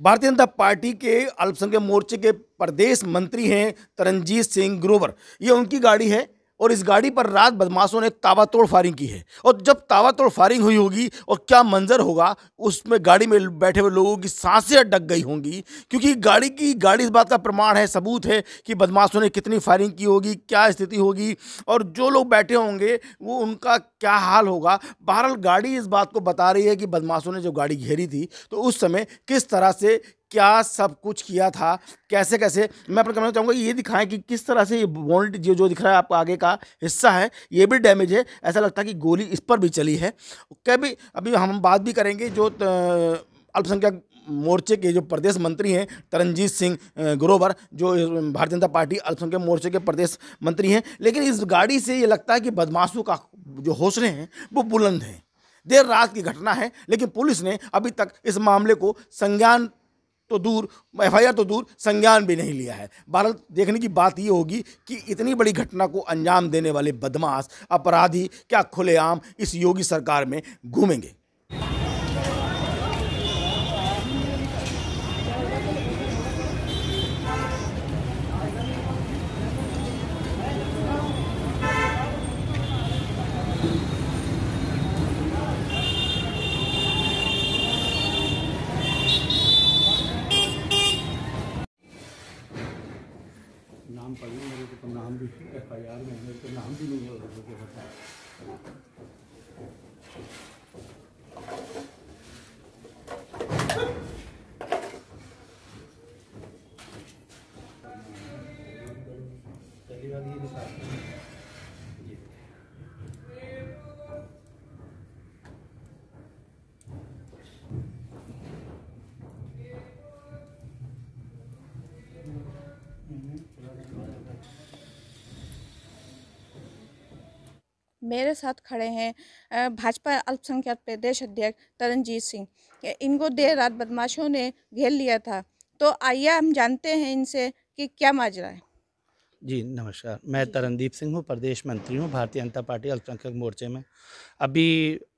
भारतीय जनता पार्टी के अल्पसंख्यक मोर्चे के प्रदेश मंत्री हैं तरनजीत सिंह ग्रोवर ये उनकी गाड़ी है और इस गाड़ी पर रात बदमाशों ने ताबड़तोड़ फायरिंग की है और जब ताबड़तोड़ फायरिंग हुई होगी और क्या मंजर होगा उसमें गाड़ी में बैठे हुए लोगों की सांसें अटक गई होंगी क्योंकि गाड़ी की गाड़ी इस बात का प्रमाण है सबूत है कि बदमाशों ने कितनी फायरिंग की होगी क्या स्थिति होगी और जो लोग बैठे होंगे वो उनका क्या हाल होगा बहरहाल गाड़ी इस बात को बता रही है कि बदमाशों ने जो गाड़ी घेरी थी तो उस समय किस तरह से क्या सब कुछ किया था कैसे कैसे मैं अपना कहना चाहूँगा ये दिखाएं कि किस तरह से ये बोल्ट जो जो दिख रहा है आपका आगे का हिस्सा है ये भी डैमेज है ऐसा लगता है कि गोली इस पर भी चली है कभी अभी हम बात भी करेंगे जो अल्पसंख्यक मोर्चे के जो प्रदेश मंत्री हैं तरनजीत सिंह ग्रोवर जो भारतीय जनता पार्टी अल्पसंख्यक मोर्चे के प्रदेश मंत्री हैं लेकिन इस गाड़ी से ये लगता है कि बदमाशों का जो हौसले हैं वो बुलंद हैं देर रात की घटना है लेकिन पुलिस ने अभी तक इस मामले को संज्ञान तो दूर एफ तो दूर संज्ञान भी नहीं लिया है भारत देखने की बात ये होगी कि इतनी बड़ी घटना को अंजाम देने वाले बदमाश अपराधी क्या खुलेआम इस योगी सरकार में घूमेंगे मेरे साथ खड़े हैं भाजपा अल्पसंख्यक प्रदेश अध्यक्ष तरनजीत सिंह इनको देर रात बदमाशों ने घेर लिया था तो आइए हम जानते हैं इनसे कि क्या माजरा है जी नमस्कार मैं तरनदीप सिंह हूँ प्रदेश मंत्री हूँ भारतीय जनता पार्टी अल्पसंख्यक मोर्चे में अभी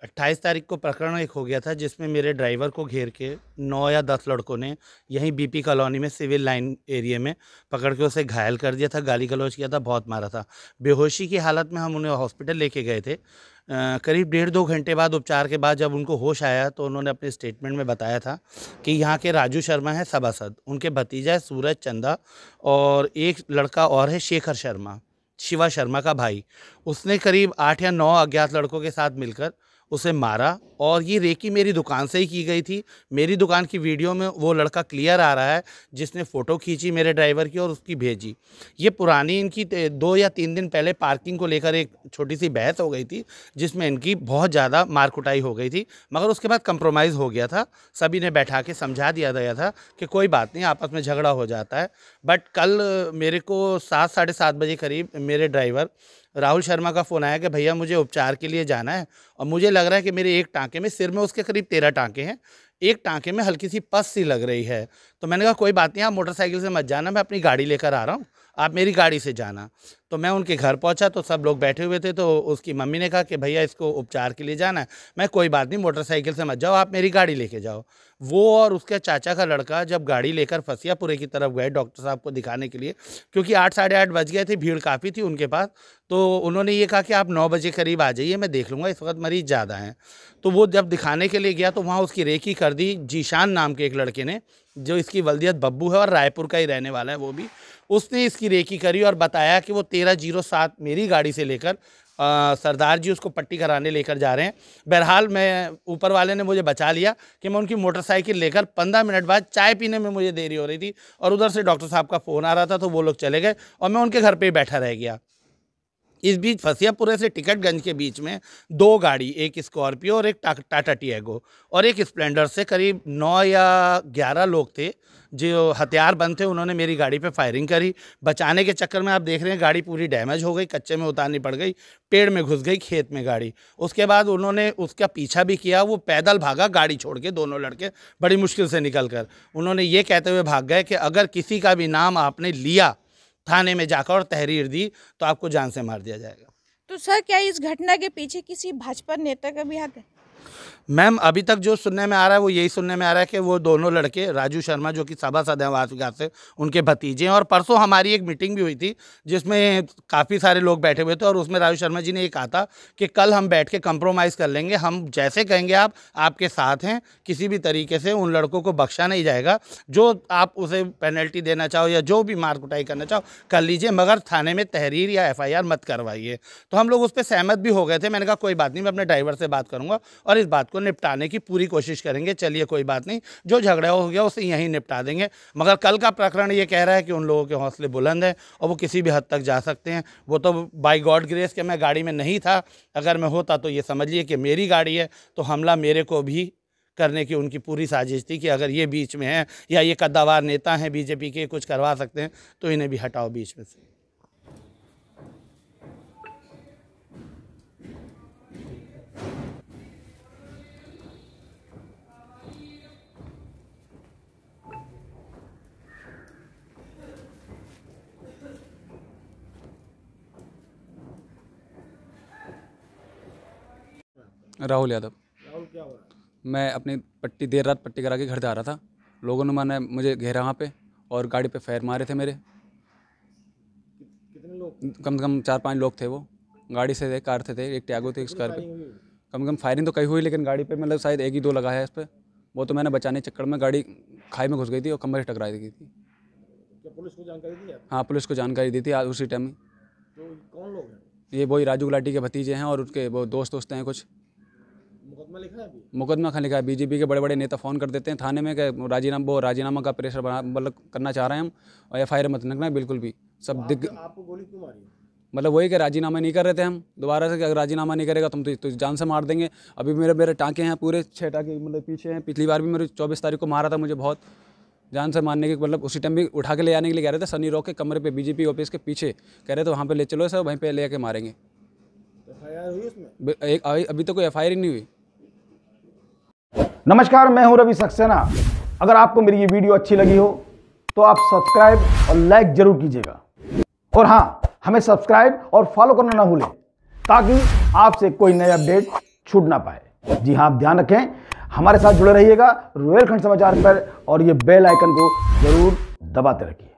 28 तारीख को प्रकरण एक हो गया था जिसमें मेरे ड्राइवर को घेर के नौ या दस लड़कों ने यहीं बीपी कॉलोनी में सिविल लाइन एरिए में पकड़ के उसे घायल कर दिया था गाली गलौज किया था बहुत मारा था बेहोशी की हालत में हम उन्हें हॉस्पिटल लेके गए थे करीब डेढ़ दो घंटे बाद उपचार के बाद जब उनको होश आया तो उन्होंने अपने स्टेटमेंट में बताया था कि यहाँ के राजू शर्मा है सभासद उनके भतीजा है सूरज चंदा और एक लड़का और है शेखर शर्मा शिवा शर्मा का भाई उसने करीब आठ या नौ अज्ञात लड़कों के साथ मिलकर उसे मारा और ये रेकी मेरी दुकान से ही की गई थी मेरी दुकान की वीडियो में वो लड़का क्लियर आ रहा है जिसने फ़ोटो खींची मेरे ड्राइवर की और उसकी भेजी ये पुरानी इनकी दो या तीन दिन पहले पार्किंग को लेकर एक छोटी सी बहस हो गई थी जिसमें इनकी बहुत ज़्यादा मार कुटाई हो गई थी मगर उसके बाद कंप्रोमाइज़ हो गया था सभी ने बैठा के समझा दिया गया था कि कोई बात नहीं आपस में झगड़ा हो जाता है बट कल मेरे को सात साढ़े सात बजे करीब मेरे ड्राइवर राहुल शर्मा का फ़ोन आया कि भैया मुझे उपचार के लिए जाना है और मुझे लग रहा है कि मेरे एक टांके में सिर में उसके करीब तेरह टांके हैं एक टांके में हल्की सी पस सी लग रही है तो मैंने कहा कोई बात नहीं आप मोटरसाइकिल से मत जाना मैं अपनी गाड़ी लेकर आ रहा हूँ आप मेरी गाड़ी से जाना तो मैं उनके घर पहुंचा तो सब लोग बैठे हुए थे तो उसकी मम्मी ने कहा कि भैया इसको उपचार के लिए जाना है मैं कोई बात नहीं मोटरसाइकिल से मत जाओ आप मेरी गाड़ी लेके जाओ वो और उसके चाचा का लड़का जब गाड़ी लेकर फसियापुरे की तरफ गए डॉक्टर साहब को दिखाने के लिए क्योंकि आठ साढ़े आठ बज गए थे भीड़ काफ़ी थी उनके पास तो उन्होंने ये कहा कि आप नौ बजे करीब आ जाइए मैं देख लूँगा इस वक्त मरीज़ ज़्यादा हैं तो वो जब दिखाने के लिए गया तो वहाँ उसकी रेखी कर दी जीशान नाम के एक लड़के ने जो इसकी वल्दियत बब्बू है और रायपुर का ही रहने वाला है वो भी उसने इसकी रेकी करी और बताया कि वो तेरह जीरो सात मेरी गाड़ी से लेकर सरदार जी उसको पट्टी कराने लेकर जा रहे हैं बहरहाल मैं ऊपर वाले ने मुझे बचा लिया कि मैं उनकी मोटरसाइकिल लेकर पंद्रह मिनट बाद चाय पीने में मुझे देरी हो रही थी और उधर से डॉक्टर साहब का फ़ोन आ रहा था तो वो लोग चले गए और मैं उनके घर पर ही बैठा रह गया इस बीच फसियापुरे से टिकटगंज के बीच में दो गाड़ी एक स्कॉर्पियो और एक टाटा टियागो और एक स्प्लेंडर से करीब नौ या ग्यारह लोग थे जो हथियार बंद थे उन्होंने मेरी गाड़ी पे फायरिंग करी बचाने के चक्कर में आप देख रहे हैं गाड़ी पूरी डैमेज हो गई कच्चे में उतारनी पड़ गई पेड़ में घुस गई खेत में गाड़ी उसके बाद उन्होंने उसका पीछा भी किया वो पैदल भागा गाड़ी छोड़ के दोनों लड़के बड़ी मुश्किल से निकल कर उन्होंने ये कहते हुए भाग गए कि अगर किसी का भी नाम आपने लिया थाने में जाकर और तहरीर दी तो आपको जान से मार दिया जाएगा तो सर क्या इस घटना के पीछे किसी भाजपा नेता का भी हाथ है मैम अभी तक जो सुनने में आ रहा है वो यही सुनने में आ रहा है कि वो दोनों लड़के राजू शर्मा जो कि सभा विकास से उनके भतीजे हैं और परसों हमारी एक मीटिंग भी हुई थी जिसमें काफ़ी सारे लोग बैठे हुए थे और उसमें राजू शर्मा जी ने ये कहा था कि कल हम बैठ के कंप्रोमाइज़ कर लेंगे हम जैसे कहेंगे आप आपके साथ हैं किसी भी तरीके से उन लड़कों को बख्शा नहीं जाएगा जो आप उसे पेनल्टी देना चाहो या जो भी मार कुटाई करना चाहो कर लीजिए मगर थाने में तहरीर या एफ मत करवाइए तो हम लोग उस पर सहमत भी हो गए थे मैंने कहा कोई बात नहीं मैं अपने ड्राइवर से बात करूँगा और इस बात को निपटाने की पूरी कोशिश करेंगे चलिए कोई बात नहीं जो झगड़ा हो गया उसे यहीं निपटा देंगे मगर कल का प्रकरण ये कह रहा है कि उन लोगों के हौसले बुलंद हैं और वो किसी भी हद तक जा सकते हैं वो तो बाई गॉड ग्रेस के मैं गाड़ी में नहीं था अगर मैं होता तो ये समझिए कि मेरी गाड़ी है तो हमला मेरे को भी करने की उनकी पूरी साजिश थी कि अगर ये बीच में हैं या ये कद्दावार नेता हैं बीजेपी के कुछ करवा सकते हैं तो इन्हें भी हटाओ बीच में से राहुल यादव राहुल क्या हो रहा है मैं अपनी पट्टी देर रात पट्टी करा के घर जा रहा था लोगों ने मैंने मुझे घेरा वहाँ पे और गाड़ी पे फायर मारे थे मेरे कितने लोग कम से कम चार पांच लोग थे वो गाड़ी से थे कार से थे एक टैगो थे एक पर कम से कम फायरिंग तो कहीं हुई लेकिन गाड़ी पे मतलब शायद एक ही दो लगा है इस पर वो तो मैंने बचाने के चक्कर में गाड़ी खाई में घुस गई थी और कमरे से टकरा गई थी पुलिस को जानकारी दी हाँ पुलिस को जानकारी दी थी आज उसी टाइम तो कौन लोग हैं ये वही राजू गुलाटी के भतीजे हैं और उसके वो दोस्त दोस्त हैं कुछ मुकदमा लिखा है अभी मुकदमा खा लिखा है बीजेपी के बड़े बड़े नेता फ़ोन कर देते हैं थाने में कि राजीनामा वो राजीनामा का प्रेशर बना मतलब करना चाह रहे हैं हम और एफ मत लगना बिल्कुल भी सब दिख आपको गोली क्यों मारी मतलब वही कि राजीनामा नहीं कर रहे थे हम दोबारा से कि अगर राजीनामा नहीं करेगा तो हम तो, तो जान से मार देंगे अभी मेरे मेरे टाँके हैं पूरे छः टाँके मतलब पीछे हैं पिछली बार भी मेरे चौबीस तारीख को मारा था मुझे बहुत जान से मारने के मतलब उसी टाइम भी उठा के ले आने के लिए कह रहे थे सनी रॉक के कमरे पर बीजेपी ऑफिस के पीछे कह रहे थे वहाँ पर ले चलो सर वहीं पर ले आके मारेंगे एक अभी तो कोई एफ ही नहीं हुई नमस्कार मैं हूं रवि सक्सेना अगर आपको मेरी ये वीडियो अच्छी लगी हो तो आप सब्सक्राइब और लाइक जरूर कीजिएगा और हाँ हमें सब्सक्राइब और फॉलो करना ना भूलें ताकि आपसे कोई नए अपडेट छूट ना पाए जी हाँ आप ध्यान रखें हमारे साथ जुड़े रहिएगा रोयलखंड समाचार पर और ये बेल आइकन को जरूर दबाते रखिए